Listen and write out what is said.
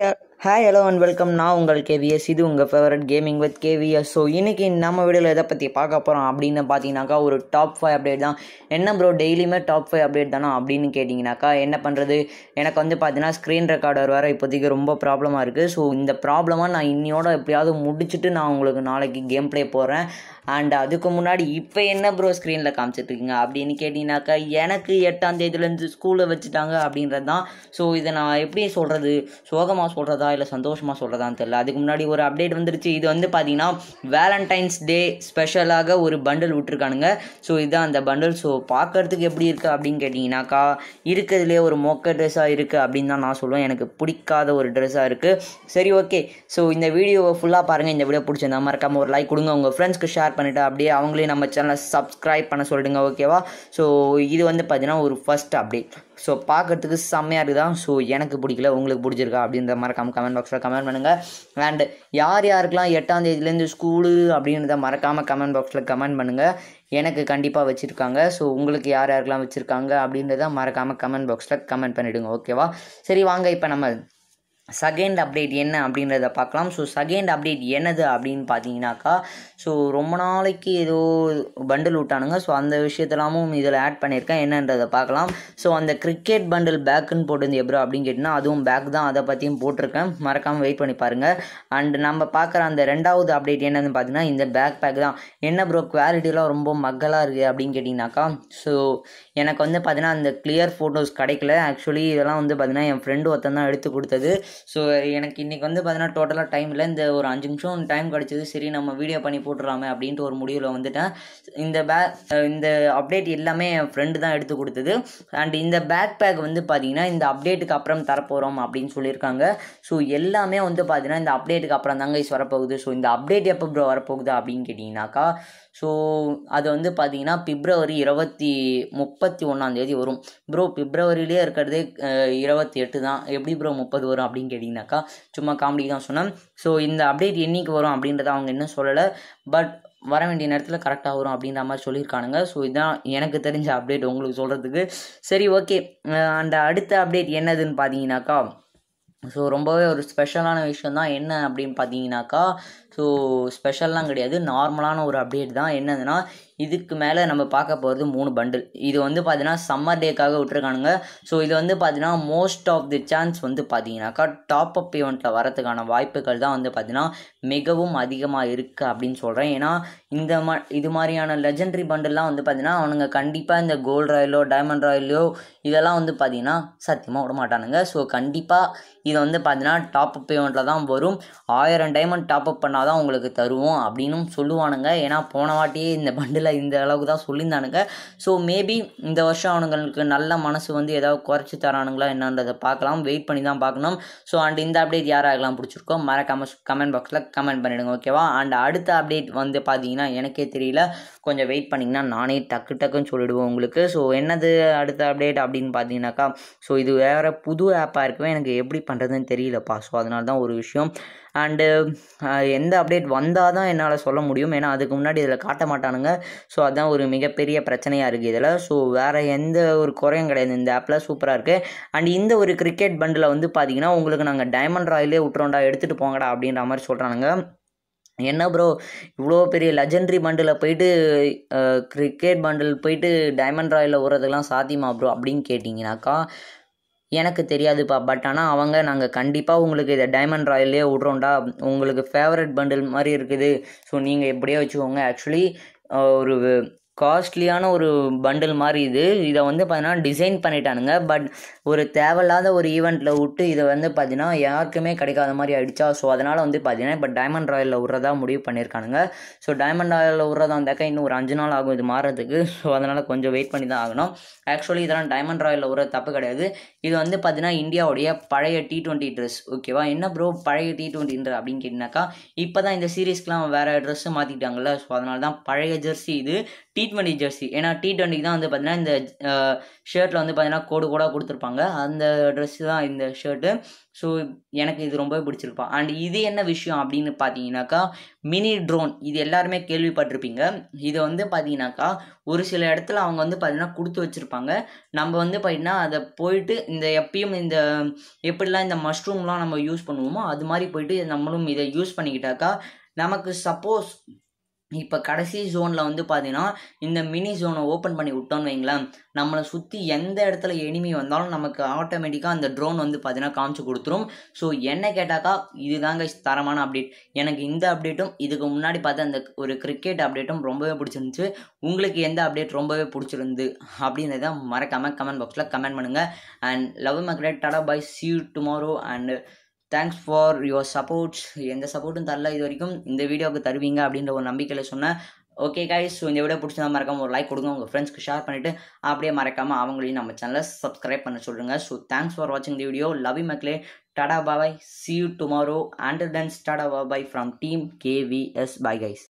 Yep. Hi hello and welcome நான் உங்கள் KVS இது உங்கள் favourite gaming with KVS so இன்றைக்கி நம்ம வீடியோவில் எதை பற்றி பார்க்க போகிறோம் அப்படின்னு பார்த்தீங்கன்னாக்கா ஒரு டாப் ஃபைவ் அப்டேட் தான் என்ன ப்ரோ டெய்லியுமே டாப் ஃபைவ் அப்டேட் தானா அப்படின்னு கேட்டிங்கனாக்கா என்ன பண்ணுறது எனக்கு வந்து பார்த்தீங்கன்னா ஸ்க்ரீன் ரெக்கார்டர் வேறு இப்போதைக்கு ரொம்ப ப்ராப்ளமாக இருக்குது ஸோ இந்த ப்ராப்ளமாக நான் இன்னையோட எப்படியாவது முடிச்சுட்டு நான் உங்களுக்கு நாளைக்கு கேம் ப்ளே போகிறேன் அண்ட் அதுக்கு முன்னாடி இப்போ என்ன ப்ரோ ஸ்க்ரீனில் காமிச்சிட்ருக்கீங்க அப்படின்னு கேட்டிங்கனாக்கா எனக்கு எட்டாம் தேதியிலேருந்து ஸ்கூலில் வச்சுட்டாங்க அப்படின்றது தான் ஸோ இதை நான் எப்படி சொல்கிறது சோகமாக சொல்கிறதா சொல்கிறதா இல்லை சந்தோஷமாக சொல்கிறதான்னு தெரில அதுக்கு முன்னாடி ஒரு அப்டேட் வந்துருச்சு இது வந்து பார்த்தீங்கன்னா வேலண்டைன்ஸ் டே ஸ்பெஷலாக ஒரு பண்டில் விட்டுருக்கானுங்க ஸோ இதுதான் அந்த பண்டில் ஸோ பார்க்குறதுக்கு எப்படி இருக்குது அப்படின்னு கேட்டிங்கனாக்கா இருக்கிறதுலே ஒரு மொக்க ட்ரெஸ்ஸாக இருக்குது அப்படின்னு தான் நான் சொல்லுவேன் எனக்கு பிடிக்காத ஒரு ட்ரெஸ்ஸாக இருக்குது சரி ஓகே ஸோ இந்த வீடியோவை ஃபுல்லாக பாருங்கள் இந்த வீடியோ பிடிச்சிருந்தா மறக்காமல் ஒரு லைக் கொடுங்க உங்கள் ஃப்ரெண்ட்ஸ்க்கு ஷேர் பண்ணிவிட்டு அப்படியே அவங்களே நம்ம சேனலை சப்ஸ்கிரைப் பண்ண சொல்லிடுங்க ஓகேவா ஸோ இது வந்து பார்த்தீங்கன்னா ஒரு ஃபஸ்ட் அப்டேட் ஸோ பார்க்குறதுக்கு செம்மையாக இருக்குதான் ஸோ எனக்கு பிடிக்கல உங்களுக்கு பிடிச்சிருக்கா அப்படின்ற மாதிரி கம் கமெண்ட் பாக்ஸில் கமெண்ட் பண்ணுங்கள் அண்ட் யார் யாருக்கெல்லாம் எட்டாம் தேதியிலேருந்து ஸ்கூலு அப்படின்றத மறக்காமல் கமெண்ட் பாக்ஸில் கமெண்ட் பண்ணுங்கள் எனக்கு கண்டிப்பாக வச்சுருக்காங்க ஸோ உங்களுக்கு யார் யாருக்கெல்லாம் வச்சுருக்காங்க அப்படின்றத மறக்காமல் கமெண்ட் பாக்ஸில் கமெண்ட் பண்ணிவிடுங்க ஓகேவா சரி வாங்க இப்போ நம்ம செகண்ட் அப்டேட் என்ன அப்படின்றத பார்க்கலாம் ஸோ செகண்ட் அப்டேட் என்னது அப்படின்னு பார்த்தீங்கன்னாக்கா ஸோ ரொம்ப நாளைக்கு ஏதோ பண்டில் விட்டானுங்க ஸோ அந்த விஷயத்தெல்லாமும் இதில் ஆட் பண்ணியிருக்கேன் என்னன்றதை பார்க்கலாம் ஸோ அந்த கிரிக்கெட் பண்டில் பேக்குன்னு போட்டிருந்து எப்போ அப்படின்னு கேட்டினா அதுவும் பேக் தான் அதை பற்றியும் போட்டிருக்கேன் மறக்காமல் வெயிட் பண்ணி பாருங்கள் அண்ட் நம்ம பார்க்குற அந்த ரெண்டாவது அப்டேட் என்னதுன்னு பார்த்தீங்கன்னா இந்த பேக் பேக் தான் என்ன ப்ரோ குவாலிட்டிலாம் ரொம்ப மக்களாக இருக்குது அப்படின்னு கேட்டிங்கனாக்கா ஸோ எனக்கு வந்து பார்த்தீங்கன்னா அந்த கிளியர் ஃபோட்டோஸ் கிடைக்கல ஆக்சுவலி இதெல்லாம் வந்து பார்த்தீங்கன்னா என் ஃப்ரெண்டு ஒருத்தன் தான் எடுத்து கொடுத்தது ஸோ எனக்கு இன்றைக்கி வந்து பார்த்தீங்கன்னா டோட்டலாக டைம் இல்லை இந்த ஒரு அஞ்சு நிமிஷம் டைம் கிடச்சிது சரி நம்ம வீடியோ பண்ணி போட்டுடலாமே அப்படின்ட்டு ஒரு முடிவில் வந்துட்டேன் இந்த பே இந்த அப்டேட் எல்லாமே என் ஃப்ரெண்டு தான் எடுத்து கொடுத்தது அண்ட் இந்த பேக் பேக் வந்து பார்த்திங்கன்னா இந்த அப்டேட்டுக்கு அப்புறம் தரப்போகிறோம் அப்படின்னு சொல்லியிருக்காங்க ஸோ எல்லாமே வந்து பார்த்திங்கன்னா இந்த அப்டேட்டுக்கு அப்புறம் தாங்க இஸ் வரப்போகுது ஸோ இந்த அப்டேட் எப்போ ப்ரோ வரப்போகுது அப்படின்னு கேட்டிங்கனாக்கா ஸோ அது வந்து பார்த்தீங்கன்னா பிப்ரவரி இருபத்தி முப்பத்தி ஒன்றாந்தேதி வரும் ப்ரோ பிப்ரவரியிலே இருக்கிறதே இருபத்தி எட்டு தான் எப்படி ப்ரோ முப்பது வரும் அப்படின்னு அப்படின்னு கேட்டிங்கனாக்கா சும்மா காமெடி தான் சொன்னேன் ஸோ இந்த அப்டேட் என்றைக்கு வரும் அப்படின்றத அவங்க இன்னும் சொல்லலை பட் வர வேண்டிய நேரத்தில் கரெக்டாக வரும் அப்படின்ற மாதிரி சொல்லியிருக்கானுங்க ஸோ இதுதான் எனக்கு தெரிஞ்ச அப்டேட் உங்களுக்கு சொல்கிறதுக்கு சரி ஓகே அந்த அடுத்த அப்டேட் என்னதுன்னு பார்த்தீங்கன்னாக்கா ஸோ ரொம்பவே ஒரு ஸ்பெஷலான விஷயம் தான் என்ன அப்படின்னு பார்த்தீங்கன்னாக்கா ஸோ ஸ்பெஷல்லாம் கிடையாது நார்மலான ஒரு அப்டேட் தான் என்னதுன்னா இதுக்கு மேலே நம்ம பார்க்க போகிறது மூணு பண்டில் இது வந்து பார்த்தீங்கன்னா சம்மர் டேக்காக விட்டுருக்கானுங்க ஸோ இது வந்து பார்த்தீங்கன்னா மோஸ்ட் ஆஃப் தி சான்ஸ் வந்து பார்த்தீங்கன்னாக்கா டாப் அப் ஈவெண்ட்டில் வரதுக்கான வாய்ப்புகள் தான் வந்து பார்த்தீங்கன்னா மிகவும் அதிகமாக இருக்குது அப்படின்னு சொல்கிறேன் ஏன்னா இந்த மா இது மாதிரியான லெஜண்டரி பண்டில்லாம் வந்து பார்த்தீங்கன்னா அவனுங்க கண்டிப்பாக இந்த கோல்டு ராயிலோ டைமண்ட் ராயிலோ இதெல்லாம் வந்து பார்த்தீங்கன்னா சத்தியமாக விட மாட்டானுங்க ஸோ கண்டிப்பாக இது வந்து பார்த்தீங்கன்னா டாப் அப் பேமெண்ட்டில் தான் வரும் ஆயிரம் டைமண்ட் டாப் அப் பண்ணால் தான் உங்களுக்கு தருவோம் அப்படின்னும் சொல்லுவானுங்க ஏன்னா போன வாட்டியே இந்த பண்டில் இல்லை இந்த அளவுக்கு தான் சொல்லியிருந்தானுங்க ஸோ மேபி இந்த வருஷம் அவனுங்களுக்கு நல்ல மனசு வந்து ஏதாவது குறைச்சி தரானுங்களா என்னன்றதை பார்க்கலாம் வெயிட் பண்ணி தான் பார்க்கணும் ஸோ அண்ட் இந்த அப்டேட் யாராகலாம் பிடிச்சிருக்கோ மறக்காம கமெண்ட் பாக்ஸில் கமெண்ட் பண்ணிவிடுங்க ஓகேவா அண்ட் அடுத்த அப்டேட் வந்து பார்த்தீங்கன்னா எனக்கே தெரியல கொஞ்சம் வெயிட் பண்ணிங்கன்னா நானே டக்கு டக்குன்னு சொல்லிவிடுவோம் உங்களுக்கு ஸோ என்னது அடுத்த அப்டேட் அப்படின்னு பார்த்தீங்கன்னாக்கா ஸோ இது வேறு புது ஆப்பாக இருக்கவே எனக்கு எப்படி பண்ணுறதுன்னு தெரியலப்பா ஸோ அதனால தான் ஒரு விஷயம் அண்டு எந்த அப்டேட் வந்தால் தான் என்னால் சொல்ல முடியும் ஏன்னா அதுக்கு முன்னாடி இதில் காட்ட மாட்டானுங்க ஸோ அதுதான் ஒரு மிகப்பெரிய பிரச்சனையாக இருக்குது இதில் ஸோ வேறு எந்த ஒரு குறையும் கிடையாது இந்த ஆப்பில் சூப்பராக இருக்குது அண்ட் இந்த ஒரு கிரிக்கெட் பண்டில் வந்து பார்த்தீங்கன்னா உங்களுக்கு நாங்கள் டைமண்ட் ராயிலே விட்றோண்டா எடுத்துகிட்டு போங்கடா அப்படின்ற மாதிரி சொல்கிறானுங்க என்ன ப்ரோ இவ்வளோ பெரிய லெஜண்டரி பண்டில் போயிட்டு கிரிக்கெட் பண்டில் போயிட்டு டைமண்ட் ராயில் விடுறதுக்கெலாம் சாத்தியமா ப்ரோ அப்படின்னு கேட்டிங்கனாக்கா எனக்கு தெரியாதுப்பா பட் ஆனால் அவங்க நாங்கள் கண்டிப்பாக உங்களுக்கு இதை டைமண்ட் ராயல்லே விட்றோம்டா உங்களுக்கு ஃபேவரட் பண்டில் மாதிரி இருக்குது ஸோ நீங்கள் எப்படியோ வச்சுக்கோங்க ஆக்சுவலி ஒரு காஸ்ட்லியான ஒரு பண்டில் மாதிரி இது இதை வந்து பார்த்தீங்கன்னா டிசைன் பண்ணிட்டானுங்க பட் ஒரு தேவையில்லாத ஒரு ஈவெண்ட்டில் விட்டு இதை வந்து பார்த்தீங்கன்னா யாருக்குமே கிடைக்காத மாதிரி ஆகிடுச்சா ஸோ அதனால் வந்து பார்த்தீங்கன்னா இப்போ டைமண்ட் ராயலில் விட்றதா முடிவு பண்ணியிருக்கானுங்க ஸோ டைமண்ட் ராயலில் விட்றதா இருந்தாக்கா இன்னும் ஒரு அஞ்சு நாள் ஆகும் இது மாறுறதுக்கு ஸோ அதனால் கொஞ்சம் வெயிட் பண்ணி தான் ஆகணும் ஆக்சுவலி இதெல்லாம் டைமண்ட் ராயலில் விட்றது தப்பு கிடையாது இது வந்து பார்த்தீங்கன்னா இந்தியாவுடைய பழைய டி ட்வெண்ட்டி ட்ரெஸ் ஓகேவா என்ன ப்ரோ பழைய டி ட்வெண்ட்டின்ற அப்படின்னு கேட்டினாக்கா இப்போ தான் இந்த சீரீஸ்க்கெலாம் வேறு ட்ரெஸ்ஸு மாற்றிக்கிட்டாங்கல்ல ஸோ அதனால தான் பழைய ஜெர்சி இது டி ட்வெண்ட்டி ஜெர்சி ஏன்னா டி ட்வெண்ட்டிக்கு தான் வந்து பார்த்தீங்கன்னா இந்த ஷர்ட்டில் வந்து பார்த்தீங்கன்னா கோடு கோடாக கொடுத்துருப்பாங்க அந்த ட்ரெஸ் தான் இந்த ஷர்ட்டு ஸோ எனக்கு இது ரொம்பவே பிடிச்சிருப்பான் அண்ட் இது என்ன விஷயம் அப்படின்னு பார்த்தீங்கன்னாக்கா மினி ட்ரோன் இது எல்லாருமே கேள்விப்பட்டிருப்பீங்க இதை வந்து பார்த்தீங்கன்னாக்கா ஒரு சில இடத்துல அவங்க வந்து பார்த்தீங்கன்னா கொடுத்து வச்சுருப்பாங்க நம்ம வந்து பார்த்தீங்கன்னா அதை போயிட்டு இந்த எப்பயும் இந்த எப்படிலாம் இந்த மஷ்ரூம்லாம் நம்ம யூஸ் பண்ணுவோமோ அது மாதிரி போயிட்டு நம்மளும் இதை யூஸ் பண்ணிக்கிட்டாக்கா நமக்கு சப்போஸ் இப்போ கடைசி ஜோனில் வந்து பார்த்தீங்கன்னா இந்த மினி ஜோனை ஓப்பன் பண்ணி விட்டோம்னு வைங்களேன் நம்மளை சுற்றி எந்த இடத்துல எனிமி வந்தாலும் நமக்கு ஆட்டோமேட்டிக்காக அந்த ட்ரோன் வந்து பார்த்தீங்கன்னா காமிச்சு கொடுத்துரும் ஸோ என்ன கேட்டாக்கா இதுதாங்க தரமான அப்டேட் எனக்கு இந்த அப்டேட்டும் இதுக்கு முன்னாடி பார்த்த அந்த ஒரு கிரிக்கெட் அப்டேட்டும் ரொம்பவே பிடிச்சிருந்துச்சு உங்களுக்கு எந்த அப்டேட் ரொம்பவே பிடிச்சிருந்து அப்படின்றத மறக்காமல் கமெண்ட் பாக்ஸில் கமெண்ட் பண்ணுங்கள் அண்ட் லவ் மக்ரேட் tata bye see tomorrow and thanks for your supports எந்த சப்போர்ட்டும் தரல இது வரைக்கும் இந்த வீடியோவுக்கு தருவீங்க அப்படின்ற ஒரு நம்பிக்கையில் சொன்னேன் ஓகே கைஸ் ஸோ இந்த வீடியோ பிடிச்சதா மறக்காமல் ஒரு லைக் கொடுங்க உங்கள் ஃப்ரெண்ட்ஸ்க்கு ஷேர் பண்ணிவிட்டு அப்படியே மறக்காமல் அவங்களையும் நம்ம சேனலை சப்ஸ்கிரைப் பண்ண சொல்லுங்கள் ஸோ தேங்க்ஸ் ஃபார் வாட்சிங் தி வீடியோ லவ் யூ மக்களே tata bye bye see you tomorrow and then tata bye bye from team KVS bye guys